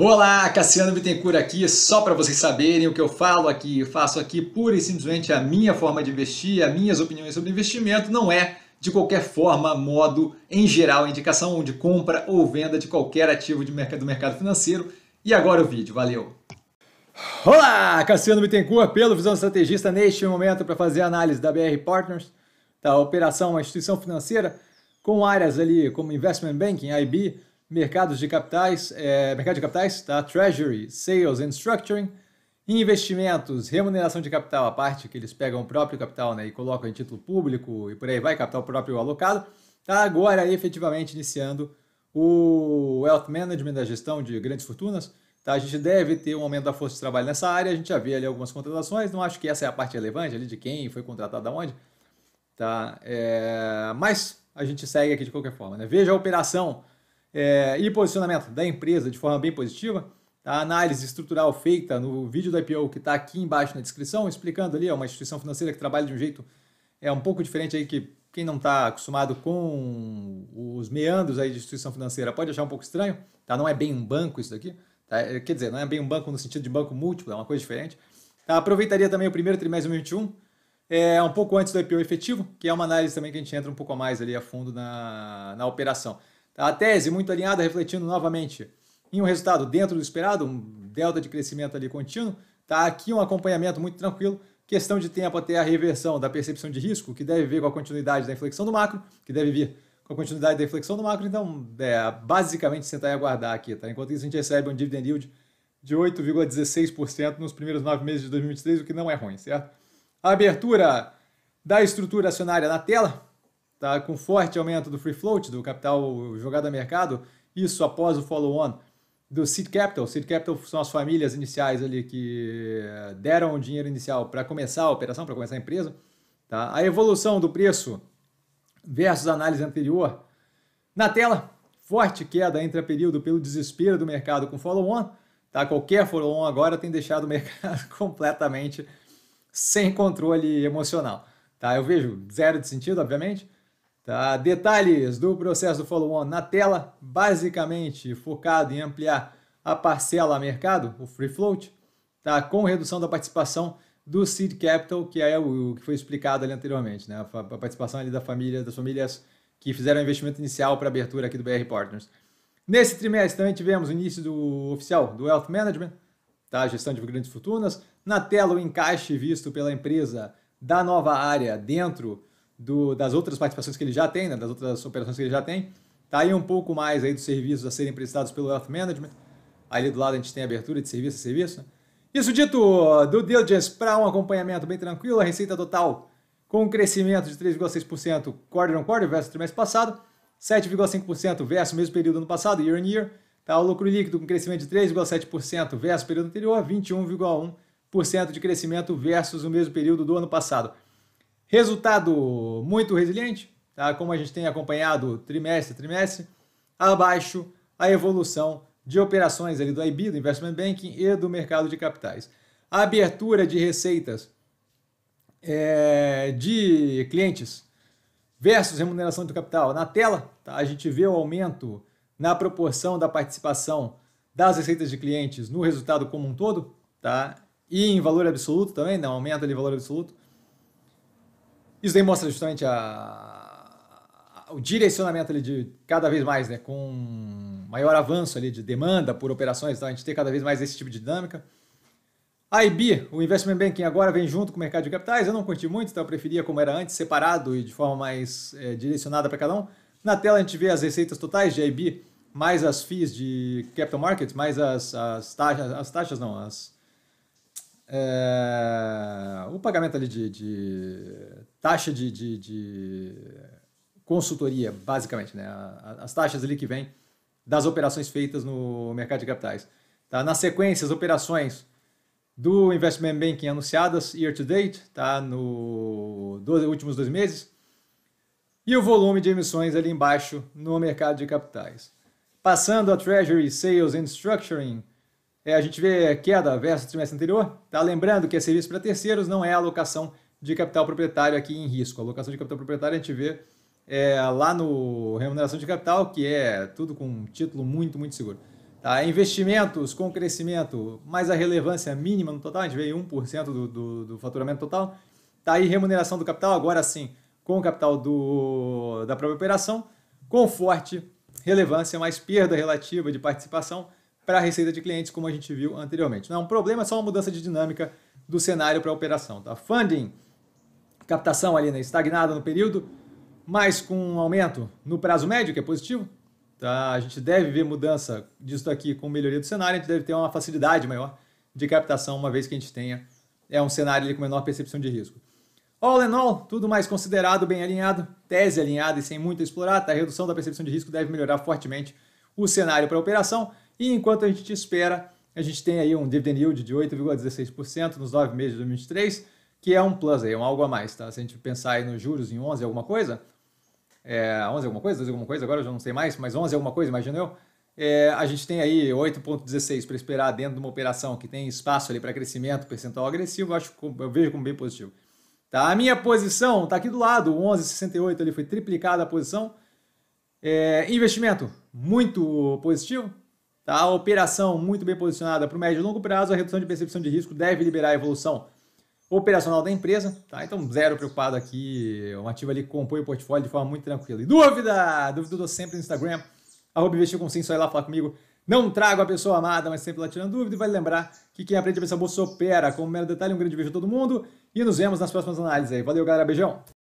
Olá, Cassiano Bittencourt aqui, só para vocês saberem o que eu falo aqui, eu faço aqui pura e simplesmente a minha forma de investir, as minhas opiniões sobre investimento, não é de qualquer forma, modo, em geral, indicação de compra ou venda de qualquer ativo de mercado, do mercado financeiro. E agora o vídeo, valeu! Olá, Cassiano Bittencourt, pelo Visão Estrategista, neste momento para fazer a análise da BR Partners, da operação, uma instituição financeira, com áreas ali como Investment Banking, IB, mercados de capitais, é, mercado de capitais, tá? Treasury, Sales and Structuring, investimentos, remuneração de capital, a parte que eles pegam o próprio capital né, e colocam em título público e por aí vai, capital próprio alocado, tá agora efetivamente iniciando o Wealth Management, a gestão de grandes fortunas. Tá? A gente deve ter um aumento da força de trabalho nessa área, a gente já vê ali algumas contratações, não acho que essa é a parte relevante ali de quem foi contratado aonde, tá? É, mas a gente segue aqui de qualquer forma. Né? Veja a operação é, e posicionamento da empresa de forma bem positiva. A tá? análise estrutural feita no vídeo da IPO que está aqui embaixo na descrição, explicando ali, é uma instituição financeira que trabalha de um jeito é um pouco diferente aí que quem não está acostumado com os meandros aí de instituição financeira pode achar um pouco estranho, tá? Não é bem um banco isso daqui, tá? É, quer dizer, não é bem um banco no sentido de banco múltiplo, é uma coisa diferente. Tá? Aproveitaria também o primeiro trimestre de 2021, é um pouco antes do IPO efetivo, que é uma análise também que a gente entra um pouco mais ali a fundo na, na operação. A tese muito alinhada, refletindo novamente em um resultado dentro do esperado, um delta de crescimento ali contínuo. Tá? Aqui um acompanhamento muito tranquilo, questão de tempo até a reversão da percepção de risco, que deve vir com a continuidade da inflexão do macro, que deve vir com a continuidade da inflexão do macro. Então, é, basicamente, sentar tá e aguardar aqui. Tá? Enquanto isso, a gente recebe um dividend yield de 8,16% nos primeiros nove meses de 2023, o que não é ruim, certo? A abertura da estrutura acionária na tela, tá, com forte aumento do free float, do capital jogado a mercado, isso após o follow-on do seed capital. Seed capital são as famílias iniciais ali que eh, deram o dinheiro inicial para começar a operação, para começar a empresa. Tá? A evolução do preço versus a análise anterior. Na tela, forte queda entre a período pelo desespero do mercado com follow-on. Tá? Qualquer follow-on agora tem deixado o mercado completamente sem controle emocional. Tá? Eu vejo zero de sentido, obviamente, Tá? Detalhes do processo do follow-on na tela, basicamente focado em ampliar a parcela a mercado, o free float, tá? com redução da participação do seed capital, que é o que foi explicado ali anteriormente, né? a participação ali da família, das famílias que fizeram o investimento inicial para a abertura aqui do BR Partners. Nesse trimestre também tivemos o início do oficial do Wealth Management, tá? gestão de grandes fortunas. Na tela, o encaixe visto pela empresa da nova área dentro do, das outras participações que ele já tem, né, das outras operações que ele já tem. Tá aí um pouco mais aí dos serviços a serem prestados pelo Wealth Management. Ali do lado a gente tem abertura de serviço a serviço. Né. Isso dito, do diligence para um acompanhamento bem tranquilo, a receita total com um crescimento de 3,6% quarter on quarter versus trimestre passado, 7,5% versus o mesmo período ano passado, year on year. Tá? O lucro líquido com crescimento de 3,7% versus o período anterior, 21,1% de crescimento versus o mesmo período do ano passado. Resultado muito resiliente, tá? como a gente tem acompanhado trimestre a trimestre, abaixo a evolução de operações ali do IB, do Investment Banking e do mercado de capitais. A abertura de receitas é, de clientes versus remuneração do capital na tela, tá? a gente vê o aumento na proporção da participação das receitas de clientes no resultado como um todo, tá? E em valor absoluto também, né? Um aumento de valor absoluto. Isso aí mostra justamente a, a, o direcionamento ali de cada vez mais, né, com maior avanço ali de demanda por operações, então a gente tem cada vez mais esse tipo de dinâmica. A IB, o Investment Banking, agora vem junto com o mercado de capitais. Eu não curti muito, então eu preferia como era antes, separado e de forma mais é, direcionada para cada um. Na tela a gente vê as receitas totais de IB, mais as fees de capital markets, mais as, as taxas, as taxas não, as, é, o pagamento ali de, de taxa de, de, de consultoria, basicamente, né? As taxas ali que vêm das operações feitas no mercado de capitais. Tá? Na sequência, as operações do investment banking anunciadas year to date, tá? No últimos dois meses. E o volume de emissões ali embaixo no mercado de capitais. Passando a Treasury, Sales and Structuring, é, a gente vê queda versus o trimestre anterior. Tá? Lembrando que é serviço para terceiros, não é alocação de capital proprietário aqui em risco. A alocação de capital proprietário a gente vê é, lá no remuneração de capital, que é tudo com um título muito, muito seguro. Tá? Investimentos com crescimento, mais a relevância mínima no total, a gente vê 1% do, do, do faturamento total. Está aí remuneração do capital, agora sim, com o capital do, da própria operação, com forte relevância, mais perda relativa de participação para a receita de clientes, como a gente viu anteriormente. Não é um problema, é só uma mudança de dinâmica do cenário para a operação. Tá? Funding captação ali né, estagnada no período, mas com um aumento no prazo médio, que é positivo. Tá? A gente deve ver mudança disso daqui com melhoria do cenário, a gente deve ter uma facilidade maior de captação, uma vez que a gente tenha é um cenário ali com menor percepção de risco. All in all, tudo mais considerado, bem alinhado, tese alinhada e sem muito explorar, tá? a redução da percepção de risco deve melhorar fortemente o cenário para a operação. E enquanto a gente espera, a gente tem aí um dividend yield de 8,16% nos nove meses de 2023 que é um plus aí, é um algo a mais, tá? Se a gente pensar aí nos juros em 11 alguma coisa, é, 11 alguma coisa, 12 alguma coisa, agora eu já não sei mais, mas 11 alguma coisa, imagino eu, é, a gente tem aí 8,16 para esperar dentro de uma operação que tem espaço ali para crescimento percentual agressivo, eu acho, eu vejo como bem positivo. Tá? A minha posição está aqui do lado, 11,68 ali foi triplicada a posição. É, investimento muito positivo, tá? A operação muito bem posicionada para o médio e longo prazo, a redução de percepção de risco deve liberar a evolução operacional da empresa, tá? Então, zero preocupado aqui, um ativo ali que compõe o portfólio de forma muito tranquila. E dúvida? Dúvida eu dou sempre no Instagram, arroba investir com sim, só ir lá falar comigo. Não trago a pessoa amada, mas sempre lá tirando dúvida. E vale lembrar que quem aprende a pensar bolsa opera. Como um mero detalhe, um grande beijo a todo mundo. E nos vemos nas próximas análises aí. Valeu, galera. Beijão.